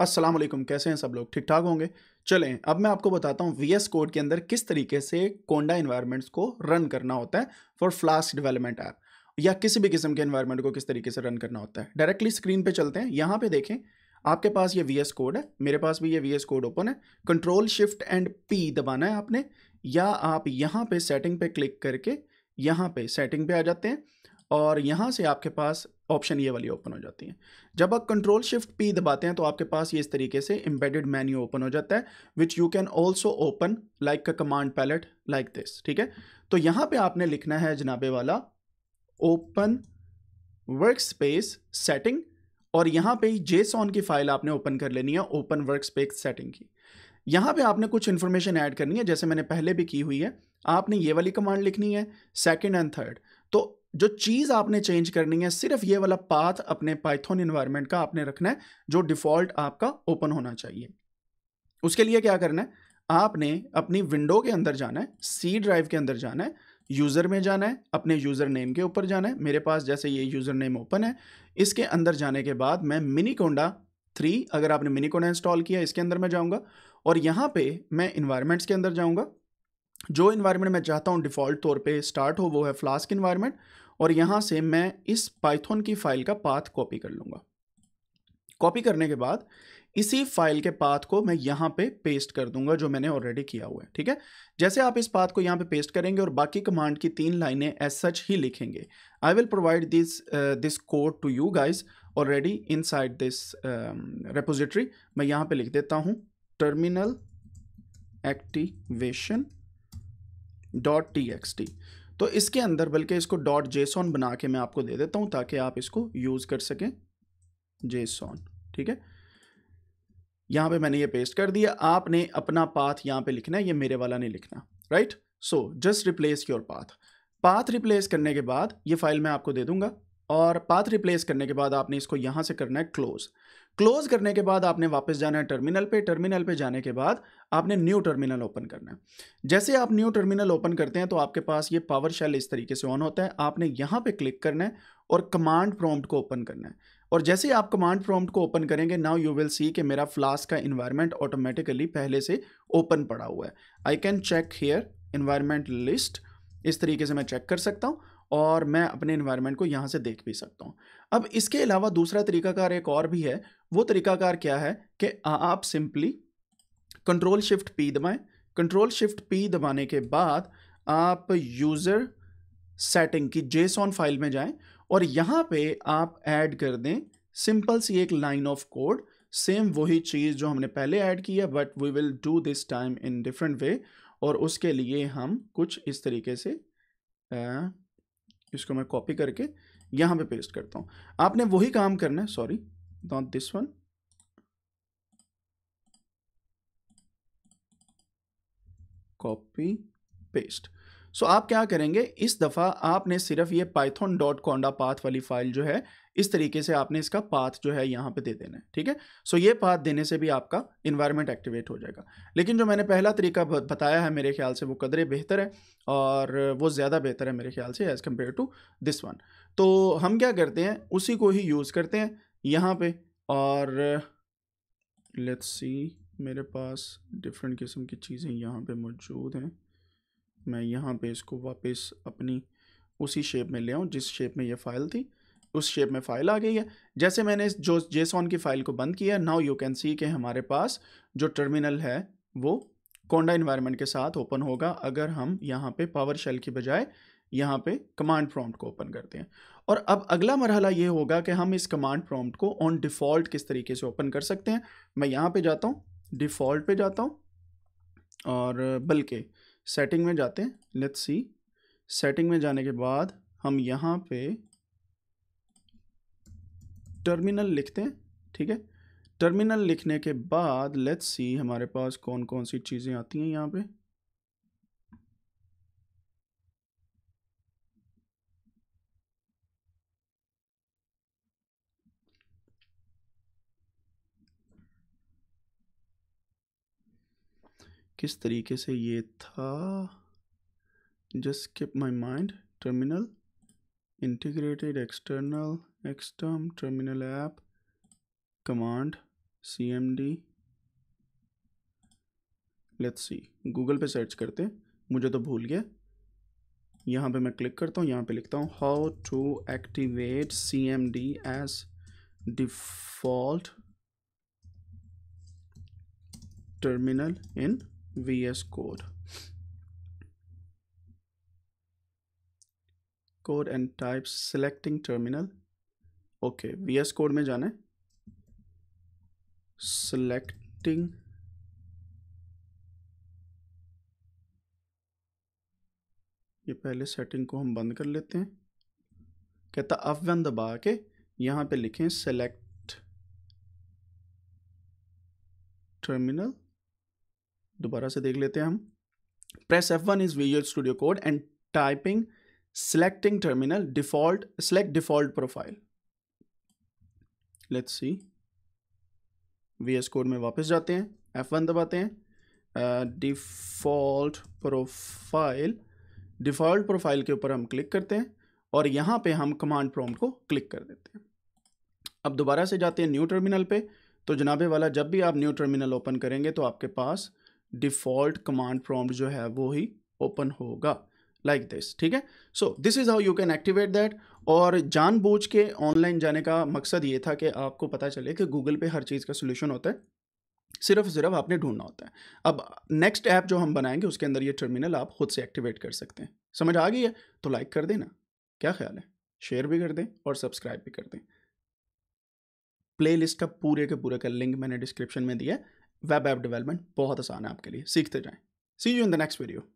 अस्सलाम वालेकुम कैसे हैं सब लोग ठीक ठाक होंगे चलें अब मैं आपको बताता हूँ वी कोड के अंदर किस तरीके से कोंडा इन्वायरमेंट्स को रन करना होता है फॉर फ्लास्क डेवलपमेंट ऐप या किसी भी किस्म के इन्वायरमेंट को किस तरीके से रन करना होता है डायरेक्टली स्क्रीन पे चलते हैं यहाँ पे देखें आपके पास ये वी कोड है मेरे पास भी ये वी कोड ओपन है कंट्रोल शिफ्ट एंड पी दबाना है आपने या आप यहाँ पर सेटिंग पे क्लिक करके यहाँ पे सेटिंग पे आ जाते हैं और यहाँ से आपके पास ऑप्शन ये वाली ओपन हो जाती है जब आप कंट्रोल शिफ्ट पी दबाते हैं तो आपके पास ये इस तरीके से एम्बेडेड मेन्यू ओपन हो जाता है which you can also open like a command palette like this ठीक है तो यहाँ पे आपने लिखना है जनाबे वाला ओपन वर्क स्पेस सेटिंग और यहाँ पे जेसॉन की फाइल आपने ओपन कर लेनी है ओपन वर्क स्पेस सेटिंग की यहाँ पे आपने कुछ इन्फॉर्मेशन ऐड करनी है जैसे मैंने पहले भी की हुई है आपने ये वाली कमांड लिखनी है सेकेंड एंड थर्ड तो जो चीज़ आपने चेंज करनी है सिर्फ ये वाला पाथ अपने पाइथन इन्वायरमेंट का आपने रखना है जो डिफ़ॉल्ट आपका ओपन होना चाहिए उसके लिए क्या करना है आपने अपनी विंडो के अंदर जाना है सी ड्राइव के अंदर जाना है यूज़र में जाना है अपने यूज़र नेम के ऊपर जाना है मेरे पास जैसे ये यूज़र नेम ओपन है इसके अंदर जाने के बाद मैं मिनी कोंडा थ्री अगर आपने मिनी कोंडा इंस्टॉल किया इसके अंदर मैं जाऊँगा और यहाँ पे मैं इन्वायरमेंट्स के अंदर जाऊँगा जो इन्वायरमेंट मैं चाहता हूँ डिफ़ॉल्ट तौर पे स्टार्ट हो वो है फ्लास्क इन्वायरमेंट और यहाँ से मैं इस पाइथन की फाइल का पाथ कॉपी कर लूँगा कॉपी करने के बाद इसी फाइल के पाथ को मैं यहाँ पे पेस्ट कर दूंगा जो मैंने ऑलरेडी किया हुआ है ठीक है जैसे आप इस पाथ को यहाँ पे पेस्ट करेंगे और बाकी कमांड की तीन लाइनें एज सच ही लिखेंगे I will provide this this code to you guys already inside this repository मैं यहाँ पे लिख देता हूँ terminal activation dot T X T तो इसके अंदर बल्कि इसको डॉट जेसॉन बना के मैं आपको दे देता हूँ ताकि आप इसको यूज़ कर सकें जेसॉन ठीक है यहाँ पे मैंने ये पेस्ट कर दिया आपने अपना पाथ यहाँ पे लिखना है ये मेरे वाला नहीं लिखना right so just replace your path path replace करने के बाद ये फाइल मैं आपको दे दूंगा और पाथ रिप्लेस करने के बाद आपने इसको यहाँ से करना है क्लोज़ क्लोज़ करने के बाद आपने वापस जाना है टर्मिनल पे टर्मिनल पे जाने के बाद आपने न्यू टर्मिनल ओपन करना है जैसे आप न्यू टर्मिनल ओपन करते हैं तो आपके पास ये पावर शेल इस तरीके से ऑन होता है आपने यहाँ पे क्लिक करना है और कमांड प्रॉम्प्ट को ओपन करना है और जैसे आप कमांड प्रॉम्प्ट को ओपन करेंगे नाउ यू विल सी कि मेरा फ्लास्क का इन्वायरमेंट ऑटोमेटिकली पहले से ओपन पड़ा हुआ है I can check here environment list इस तरीके से मैं चेक कर सकता हूँ और मैं अपने इन्वायरमेंट को यहाँ से देख भी सकता हूँ अब इसके अलावा दूसरा तरीकाकार एक और भी है वो तरीकाकार क्या है कि आप सिंपली कंट्रोल शिफ्ट पी दबाएं कंट्रोल शिफ्ट पी दबाने के बाद आप यूज़र सेटिंग की जेसॉन फाइल में जाएं और यहाँ पे आप ऐड कर दें सिंपल सी एक लाइन ऑफ कोड सेम वही चीज़ जो हमने पहले ऐड की है but we will do this time in different way और उसके लिए हम कुछ इस तरीके से आ, इसको मैं कॉपी करके यहां पे पेस्ट करता हूं आपने वही काम करना है sorry not this one copy paste so आप क्या करेंगे इस दफ़ा आपने सिर्फ ये पाइथन डॉट कोंडा पाथ वाली फाइल जो है इस तरीके से आपने इसका पाथ जो है यहाँ पे दे देना है ठीक है सो ये पाथ देने से भी आपका इन्वायरमेंट एक्टिवेट हो जाएगा लेकिन जो मैंने पहला तरीका बताया है मेरे ख्याल से वो कदरे बेहतर है और वो ज़्यादा बेहतर है मेरे ख्याल से as compare to this one तो हम क्या करते हैं उसी को ही यूज़ करते हैं यहाँ पर और लेट्स सी मेरे पास डिफरेंट किस्म की चीज़ें यहाँ पर मौजूद हैं मैं यहाँ पे इसको वापस अपनी उसी शेप में ले आऊँ जिस शेप में ये फाइल थी उस शेप में फाइल आ गई है जैसे मैंने इस जो जेसॉन की फ़ाइल को बंद किया नाउ यू कैन सी के हमारे पास जो टर्मिनल है वो कोंडा इन्वायरमेंट के साथ ओपन होगा अगर हम यहाँ पे पावर शेल की बजाय यहाँ पे कमांड प्रॉम्प्ट को ओपन करते हैं और अब अगला मरहला ये होगा कि हम इस कमांड प्रॉम्प्ट को ऑन डिफ़ॉल्ट किस तरीके से ओपन कर सकते हैं मैं यहाँ पे जाता हूँ डिफ़ॉल्ट पे जाता हूँ और बल्कि सेटिंग में जाते हैं लेट्स सी सेटिंग में जाने के बाद हम यहाँ पे टर्मिनल लिखते हैं ठीक है टर्मिनल लिखने के बाद लेट्स सी हमारे पास कौन कौन सी चीज़ें आती हैं यहाँ पे किस तरीके से ये था just keep my mind terminal integrated external external terminal app command C M D let's see Google पे सर्च करते मुझे तो भूल गया यहाँ पे मैं क्लिक करता हूँ यहाँ पे लिखता हूँ how to activate C M D as default terminal in VS Code. Code and type selecting terminal. Okay V S code में जाना है सेलेक्टिंग ये पहले सेटिंग को हम बंद कर लेते हैं कहता अफ वन दबा के यहां पे लिखें सेलेक्ट टर्मिनल दोबारा से देख लेते हैं हम press F one is Visual Studio Code and typing terminal terminal default select default profile let's see vs code में वापस जाते हैं वन दबाते हैं डिफ़ॉल्ट प्रोफाइल डिफ़ॉल्ट प्रोफाइल के ऊपर हम क्लिक करते हैं और यहां पे हम कमांड प्रॉम्प्ट को क्लिक कर देते हैं अब दोबारा से जाते हैं न्यू टर्मिनल पे तो जनाबे वाला जब भी आप न्यू टर्मिनल ओपन करेंगे तो आपके पास डिफ़ॉल्ट कमांड प्रॉम्प्ट जो है वो ही ओपन होगा लाइक दिस ठीक है so this is how you can activate that और जानबूझ के ऑनलाइन जाने का मकसद ये था कि आपको पता चले कि गूगल पे हर चीज़ का सोल्यूशन होता है सिर्फ सिर्फ आपने ढूंढना होता है अब नेक्स्ट ऐप जो हम बनाएंगे उसके अंदर ये टर्मिनल आप खुद से एक्टिवेट कर सकते हैं समझ आ गई है तो लाइक कर देना क्या ख्याल है शेयर भी कर दें और सब्सक्राइब भी कर दें प्लेलिस्ट का पूरे के पूरे का लिंक मैंने डिस्क्रिप्शन में दिया है वेब ऐप डेवलपमेंट बहुत आसान है आपके लिए सीखते जाएं see you in the next video